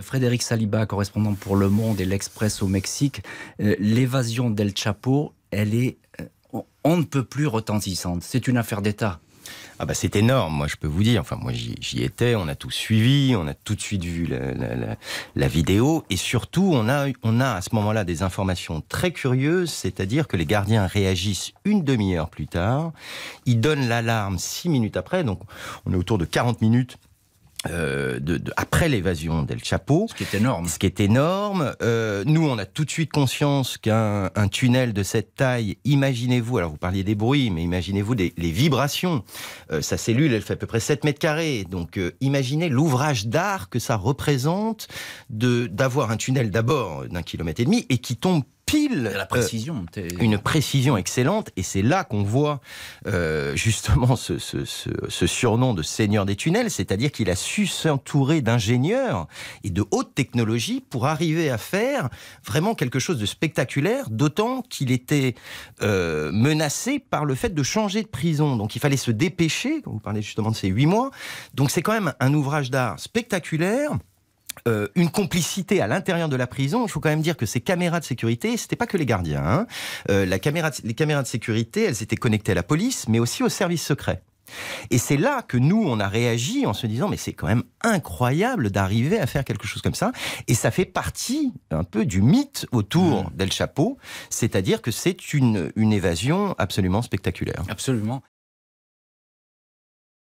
Frédéric Saliba, correspondant pour Le Monde et l'Express au Mexique, euh, l'évasion d'El Chapo, elle est, euh, on ne peut plus retentissante. C'est une affaire d'État. Ah bah c'est énorme, moi je peux vous dire. Enfin moi j'y étais, on a tout suivi, on a tout de suite vu la, vidéo et surtout on a, on a à ce moment-là des informations très curieuses, c'est-à-dire que les gardiens réagissent une demi-heure plus tard, ils donnent l'alarme six minutes après, donc on est autour de 40 minutes euh, de, après l'évasion d'El chapeau Ce qui est énorme. Ce qui est énorme. Euh, nous, on a tout de suite conscience qu'un un tunnel de cette taille, imaginez-vous, alors vous parliez des bruits, mais imaginez-vous les vibrations. Euh, sa cellule, elle fait à peu près 7 mètres carrés. Donc imaginez l'ouvrage d'art que ça représente d'avoir un tunnel d'abord d'un kilomètre et demi et qui tombe la euh, précision. une précision excellente. Et c'est là qu'on voit euh, justement ce, surnom de seigneur des tunnels, c'est-à-dire qu'il a su s'entourer d'ingénieurs et de haute technologie pour arriver à faire vraiment quelque chose de spectaculaire, d'autant qu'il était euh, menacé par le fait de changer de prison. Donc il fallait se dépêcher, vous parlez justement de ces huit mois. Donc c'est quand même un ouvrage d'art spectaculaire euh, une complicité à l'intérieur de la prison. Il faut quand même dire que ces caméras de sécurité, c'était pas que les gardiens. Hein. Euh, la caméra les caméras de sécurité, elles étaient connectées à la police, mais aussi aux services secrets. Et c'est là que nous, on a réagi en se disant, mais c'est quand même incroyable d'arriver à faire quelque chose comme ça. Et ça fait partie un peu du mythe autour mmh. d'El Chapeau, c'est-à-dire que c'est une évasion absolument spectaculaire. Absolument.